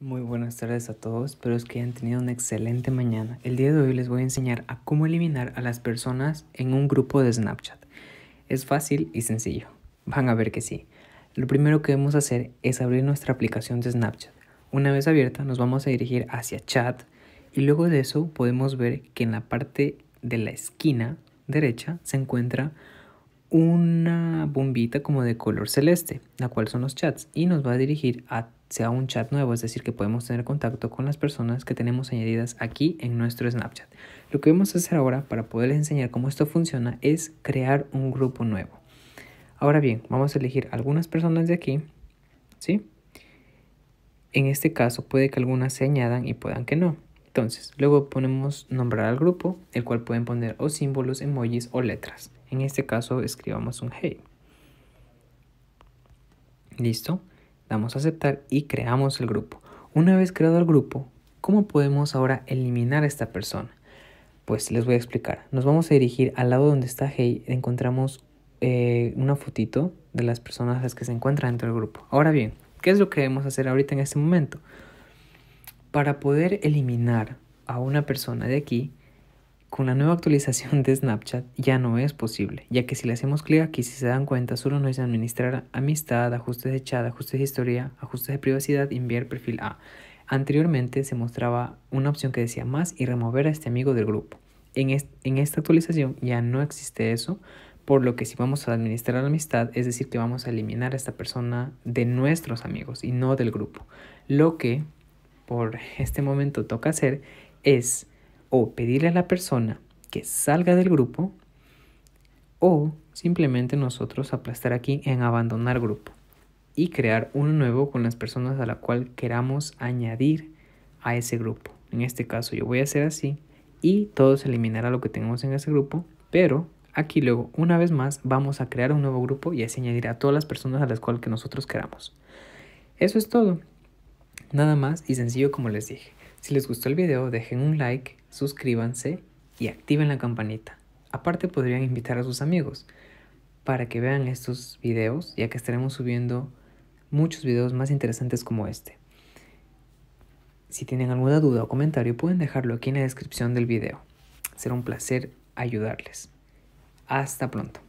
Muy buenas tardes a todos, espero que hayan tenido una excelente mañana. El día de hoy les voy a enseñar a cómo eliminar a las personas en un grupo de Snapchat. Es fácil y sencillo, van a ver que sí. Lo primero que debemos hacer es abrir nuestra aplicación de Snapchat. Una vez abierta nos vamos a dirigir hacia chat y luego de eso podemos ver que en la parte de la esquina derecha se encuentra una bombita como de color celeste, la cual son los chats, y nos va a dirigir a sea un chat nuevo, es decir, que podemos tener contacto con las personas que tenemos añadidas aquí en nuestro Snapchat. Lo que vamos a hacer ahora para poderles enseñar cómo esto funciona es crear un grupo nuevo. Ahora bien, vamos a elegir algunas personas de aquí, ¿sí? En este caso puede que algunas se añadan y puedan que no. Entonces, luego ponemos nombrar al grupo, el cual pueden poner o símbolos, emojis o letras. En este caso escribamos un hey. Listo damos a aceptar y creamos el grupo. Una vez creado el grupo, ¿cómo podemos ahora eliminar a esta persona? Pues les voy a explicar. Nos vamos a dirigir al lado donde está Hey, encontramos eh, una fotito de las personas las que se encuentran dentro del grupo. Ahora bien, ¿qué es lo que debemos hacer ahorita en este momento? Para poder eliminar a una persona de aquí, con la nueva actualización de Snapchat ya no es posible, ya que si le hacemos clic aquí, si se dan cuenta, solo nos dice administrar amistad, ajustes de chat, ajustes de historia, ajustes de privacidad, enviar perfil A. Anteriormente se mostraba una opción que decía más y remover a este amigo del grupo. En, en esta actualización ya no existe eso, por lo que si vamos a administrar la amistad, es decir, que vamos a eliminar a esta persona de nuestros amigos y no del grupo. Lo que por este momento toca hacer es o pedirle a la persona que salga del grupo o simplemente nosotros aplastar aquí en abandonar grupo y crear uno nuevo con las personas a la cual queramos añadir a ese grupo. En este caso yo voy a hacer así y todo se eliminará lo que tenemos en ese grupo, pero aquí luego una vez más vamos a crear un nuevo grupo y así añadir a todas las personas a las cuales que nosotros queramos. Eso es todo. Nada más y sencillo como les dije. Si les gustó el video, dejen un like, suscríbanse y activen la campanita. Aparte podrían invitar a sus amigos para que vean estos videos, ya que estaremos subiendo muchos videos más interesantes como este. Si tienen alguna duda o comentario pueden dejarlo aquí en la descripción del video. Será un placer ayudarles. Hasta pronto.